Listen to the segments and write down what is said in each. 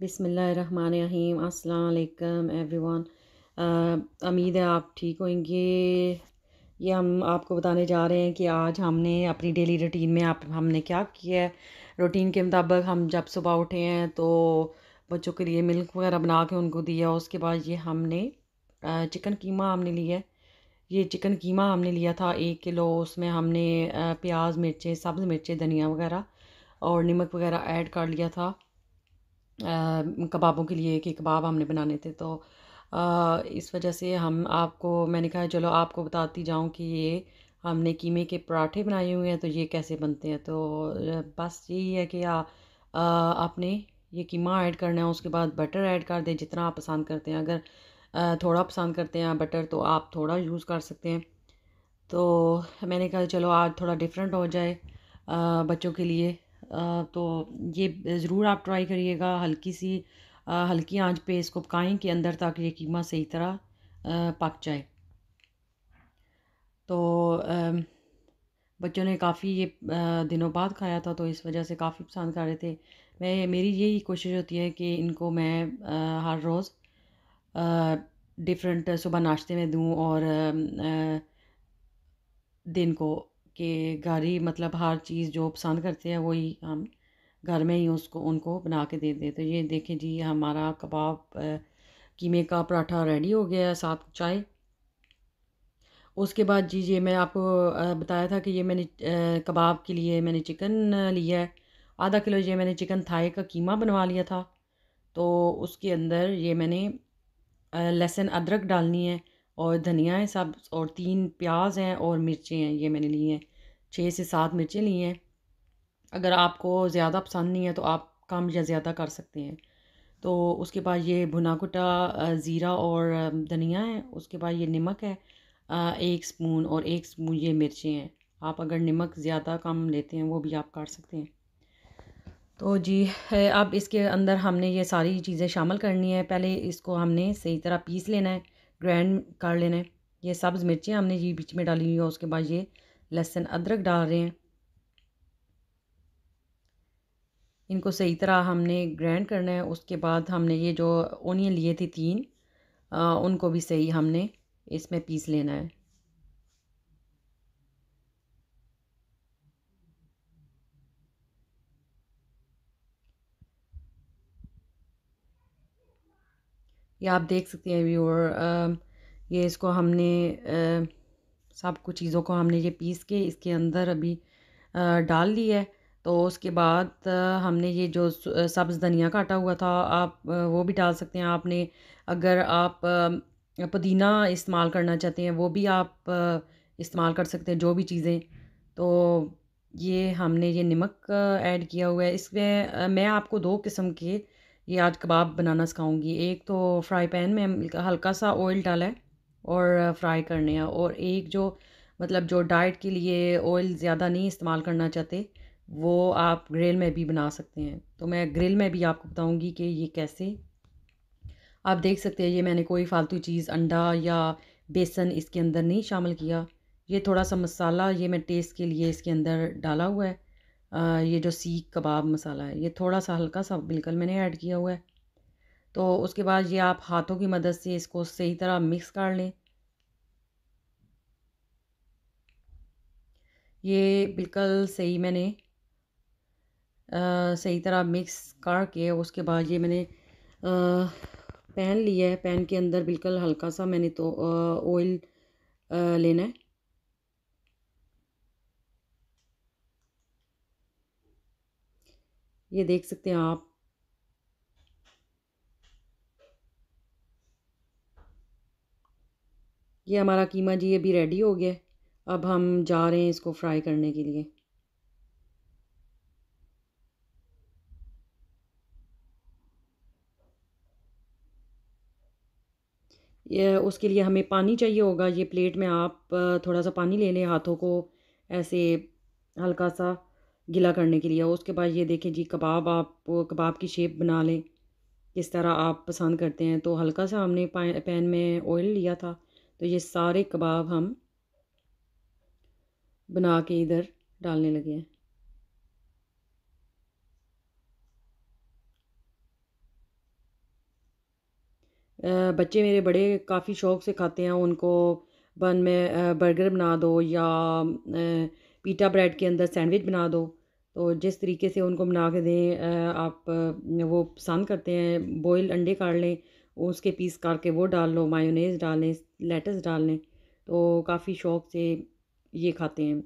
बिसमीम every one उम्मीद है आप ठीक होंगे ये हम आपको बताने जा रहे हैं कि आज हमने अपनी डेली रूटीन में आप हमने क्या किया है रूटीन के मुताबिक हम जब सुबह उठे हैं तो बच्चों के लिए मिल्क वगैरह बना के उनको दिया उसके बाद ये हमने चिकन कीमा हमने लिया ये चिकन कीमा हमने लिया था एक किलो उसमें हमने प्याज मिर्चें सब्ज़ मिर्चें धनिया वगैरह और नमक वगैरह ऐड कर लिया था कबाबों के लिए कि कबाब हमने बनाने थे तो आ, इस वजह से हम आपको मैंने कहा चलो आपको बताती जाऊँ कि ये हमने कीमे के पराठे बनाए हुए हैं तो ये कैसे बनते हैं तो बस यही है कि आ, आ, आपने ये कीमा ऐड करना है उसके बाद बटर ऐड कर दें जितना आप पसंद करते हैं अगर आ, थोड़ा पसंद करते हैं बटर तो आप थोड़ा यूज़ कर सकते हैं तो मैंने कहा चलो आज थोड़ा डिफरेंट हो जाए आ, बच्चों के लिए तो ये ज़रूर आप ट्राई करिएगा हल्की सी हल्की आंच पे इसको पकाएं कि अंदर तक ये कीमा सही तरह पक जाए तो बच्चों ने काफ़ी ये दिनों बाद खाया था तो इस वजह से काफ़ी पसंद कर रहे थे मैं मेरी यही कोशिश होती है कि इनको मैं हर रोज़ डिफरेंट सुबह नाश्ते में दूँ और दिन को कि घर ही मतलब हर चीज़ जो पसंद करते हैं वही हम घर में ही उसको उनको बना के दे दें तो ये देखें जी हमारा कबाब कीमे का पराठा रेडी हो गया है साथ चाय उसके बाद जी ये मैं आपको बताया था कि ये मैंने कबाब के लिए मैंने चिकन लिया है आधा किलो ये मैंने चिकन थाई का कीमा बनवा लिया था तो उसके अंदर ये मैंने लहसुन अदरक डालनी है और धनिया है सब और तीन प्याज हैं और मिर्चें हैं ये मैंने ली हैं छः से सात मिर्चें ली हैं अगर आपको ज़्यादा पसंद नहीं है तो आप कम या ज़्यादा कर सकते हैं तो उसके बाद ये भुना कुटा ज़ीरा और धनिया है उसके बाद ये नमक है एक स्पून और एक स्पून ये मिर्चें हैं आप अगर नमक ज़्यादा कम लेते हैं वो भी आप काट सकते हैं तो जी अब इसके अंदर हमने ये सारी चीज़ें शामिल करनी है पहले इसको हमने सही तरह पीस लेना है ग्रैंड कर लेना है ये सब्ज़ मिर्चियाँ हमने ये बीच में डाली हुई है उसके बाद ये लहसुन अदरक डाल रहे हैं इनको सही तरह हमने ग्रैंड करना है उसके बाद हमने ये जो ओनियन लिए थे तीन आ, उनको भी सही हमने इसमें पीस लेना है ये आप देख सकते हैं व्यूअर ये इसको हमने सब कुछ चीज़ों को हमने ये पीस के इसके अंदर अभी डाल लिया है तो उसके बाद हमने ये जो सब्ज़ धनिया काटा हुआ था आप वो भी डाल सकते हैं आपने अगर आप पुदीना इस्तेमाल करना चाहते हैं वो भी आप इस्तेमाल कर सकते हैं जो भी चीज़ें तो ये हमने ये नमक ऐड किया हुआ है इसमें मैं आपको दो किस्म के ये आज कबाब बनाना सिखाऊंगी एक तो फ्राई पैन में हल्का सा ऑयल डाला है और फ्राई करने हैं और एक जो मतलब जो डाइट के लिए ऑयल ज़्यादा नहीं इस्तेमाल करना चाहते वो आप ग्रिल में भी बना सकते हैं तो मैं ग्रिल में भी आपको बताऊंगी कि ये कैसे आप देख सकते हैं ये मैंने कोई फालतू चीज़ अंडा या बेसन इसके अंदर नहीं शामिल किया ये थोड़ा सा मसाला ये मैं टेस्ट के लिए इसके अंदर डाला हुआ है ये जो सीख कबाब मसाला है ये थोड़ा सा हल्का सा बिल्कुल मैंने ऐड किया हुआ है तो उसके बाद ये आप हाथों की मदद से इसको सही तरह मिक्स कर लें ये बिल्कुल सही मैंने आ, सही तरह मिक्स करके उसके बाद ये मैंने पैन लिया है पैन के अंदर बिल्कुल हल्का सा मैंने तो ऑयल लेना है ये देख सकते हैं आप ये हमारा कीमा जी अभी रेडी हो गया अब हम जा रहे हैं इसको फ्राई करने के लिए ये उसके लिए हमें पानी चाहिए होगा ये प्लेट में आप थोड़ा सा पानी ले लें हाथों को ऐसे हल्का सा गीला करने के लिए उसके बाद ये देखें जी कबाब आप कबाब की शेप बना लें किस तरह आप पसंद करते हैं तो हल्का सा हमने पैन में ऑयल लिया था तो ये सारे कबाब हम बना के इधर डालने लगे हैं बच्चे मेरे बड़े काफ़ी शौक़ से खाते हैं उनको बन में बर्गर बना दो या पीटा ब्रेड के अंदर सैंडविच बना दो तो जिस तरीके से उनको बना के दें आप वो पसंद करते हैं बॉयल अंडे काट लें उसके पीस काट के वो डाल लो मायोनेज़ डाल लें लेटस डाल लें तो काफ़ी शौक से ये खाते हैं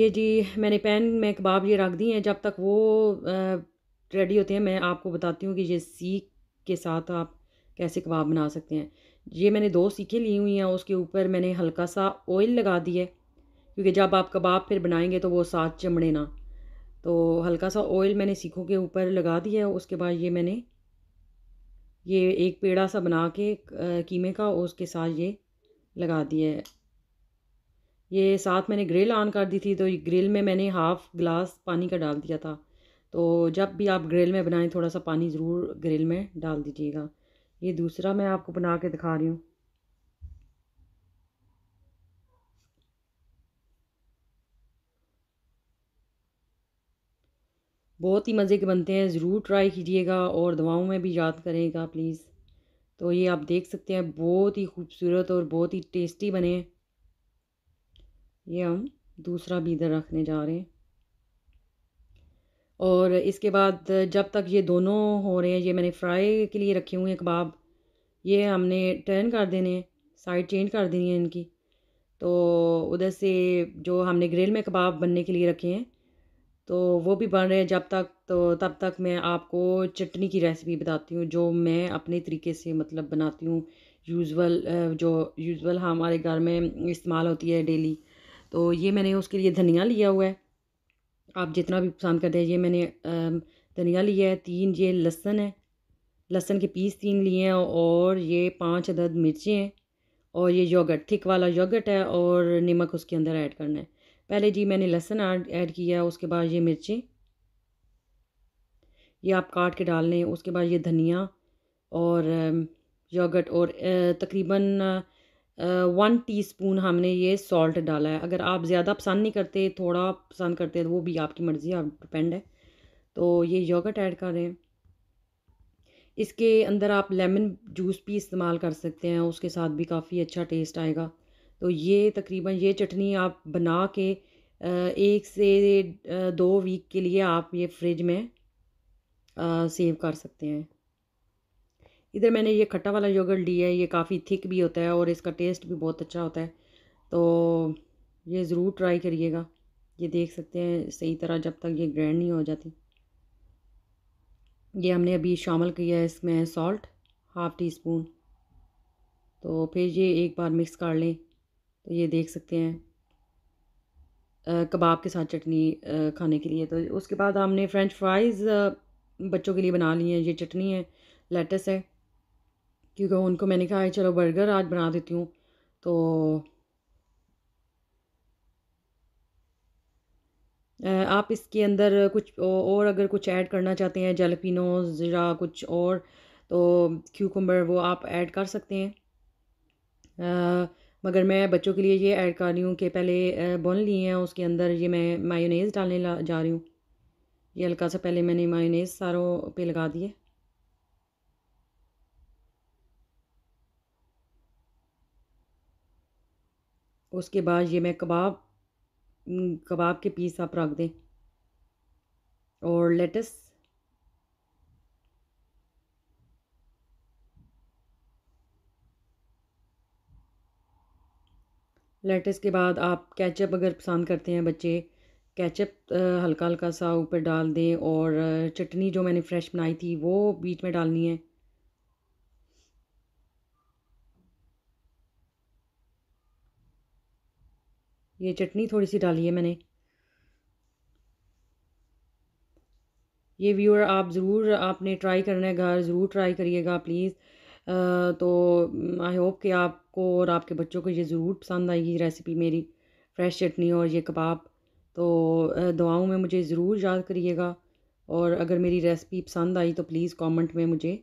ये जी मैंने पैन में कबाब ये रख दिए हैं जब तक वो रेडी होते हैं मैं आपको बताती हूँ कि ये सीख के साथ आप कैसे कबाब बना सकते हैं ये मैंने दो सीखे ली हुई हैं उसके ऊपर मैंने हल्का सा ऑयल लगा दिया क्योंकि जब आप कबाब फिर बनाएंगे तो वो साथ चमड़े ना तो हल्का सा ऑयल मैंने सीखों के ऊपर लगा दिया उसके बाद ये मैंने ये एक पेड़ा सा बना के कीमे का उसके साथ ये लगा दिया है ये साथ मैंने ग्रिल ऑन कर दी थी तो ग्रिल में मैंने हाफ़ गिलास पानी का डाल दिया था तो जब भी आप ग्रिल में बनाएं थोड़ा सा पानी ज़रूर ग्रिल में डाल दीजिएगा ये दूसरा मैं आपको बना के दिखा रही हूँ बहुत ही मज़े के बनते हैं ज़रूर ट्राई कीजिएगा और दवाओं में भी याद करेगा प्लीज़ तो ये आप देख सकते हैं बहुत ही खूबसूरत और बहुत ही टेस्टी बने ये हम दूसरा भी इधर रखने जा रहे हैं और इसके बाद जब तक ये दोनों हो रहे हैं ये मैंने फ्राई के लिए रखे हुए हैं कबाब ये हमने टर्न कर देने हैं साइड चेंज कर देनी है इनकी तो उधर से जो हमने ग्रिल में कबाब बनने के लिए रखे हैं तो वो भी बन रहे हैं जब तक तो तब तक मैं आपको चटनी की रेसिपी बताती हूँ जो मैं अपने तरीके से मतलब बनाती हूँ यूज़ुअल जो यूज़ुअल हमारे घर में इस्तेमाल होती है डेली तो ये मैंने उसके लिए धनिया लिया हुआ है आप जितना भी पसंद करते हैं ये मैंने धनिया लिया है तीन ये लहसन है लहसन के पीस तीन लिए हैं और ये पाँच अदद मिर्चें हैं और ये योगट थिक वाला योगट है और नमक उसके अंदर ऐड करना है पहले जी मैंने लहसन ऐड किया है उसके बाद ये मिर्चें ये आप काट के डाल लें उसके बाद ये धनिया और योगट और तकरीबन वन टीस्पून हमने ये सॉल्ट डाला है अगर आप ज़्यादा पसंद नहीं करते थोड़ा पसंद करते हैं तो वो भी आपकी मर्ज़ी आप डिपेंड है तो ये योगर्ट ऐड कर रहे हैं इसके अंदर आप लेमन जूस भी इस्तेमाल कर सकते हैं उसके साथ भी काफ़ी अच्छा टेस्ट आएगा तो ये तकरीबन ये चटनी आप बना के एक से दो वीक के लिए आप ये फ्रिज में सेव कर सकते हैं इधर मैंने ये खट्टा वाला योगर्ट लिया है ये काफ़ी थिक भी होता है और इसका टेस्ट भी बहुत अच्छा होता है तो ये ज़रूर ट्राई करिएगा ये देख सकते हैं सही तरह जब तक ये ग्रैंड नहीं हो जाती ये हमने अभी शामिल किया है इसमें सॉल्ट हाफ़ टी स्पून तो फिर ये एक बार मिक्स कर लें तो ये देख सकते हैं कबाब के साथ चटनी खाने के लिए तो उसके बाद हमने फ़्रेंच फ्राइज़ बच्चों के लिए बना ली हैं ये चटनी है लेटस है क्योंकि उनको मैंने कहा चलो बर्गर आज बना देती हूँ तो आप इसके अंदर कुछ और अगर कुछ ऐड करना चाहते हैं जलपिनोज या कुछ और तो क्यूकम्बर वो आप ऐड कर सकते हैं आ, मगर मैं बच्चों के लिए ये ऐड कर रही हूँ कि पहले बुन लिए हैं उसके अंदर ये मैं मायोनेज़ डालने जा रही हूँ ये हल्का सा पहले मैंने मायोनेज़ सारों पे लगा दिए उसके बाद ये मैं कबाब कबाब के पीस आप रख दें और लेटस लेटस के बाद आप कैचअप अगर पसंद करते हैं बच्चे कैचअप हल्का हल्का सा ऊपर डाल दें और चटनी जो मैंने फ्रेश बनाई थी वो बीच में डालनी है ये चटनी थोड़ी सी डाली है मैंने ये व्यूअर आप ज़रूर आपने ट्राई करना है घर ज़रूर ट्राई करिएगा प्लीज़ तो आई होप कि आपको और आपके बच्चों को ये ज़रूर पसंद आएगी रेसिपी मेरी फ्रेश चटनी और ये कबाब तो दुआओं में मुझे ज़रूर याद करिएगा और अगर मेरी रेसिपी पसंद आई तो प्लीज़ कमेंट में मुझे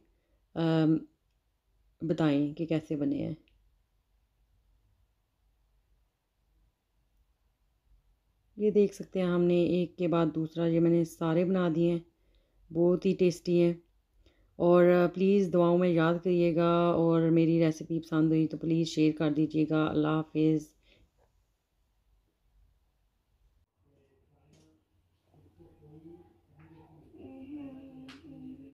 बताएं कि कैसे बने हैं ये देख सकते हैं हमने एक के बाद दूसरा ये मैंने सारे बना दिए हैं बहुत ही टेस्टी हैं और प्लीज़ दुआओं में याद करिएगा और मेरी रेसिपी पसंद हुई तो प्लीज़ शेयर कर दीजिएगा अल्लाह हाफिज़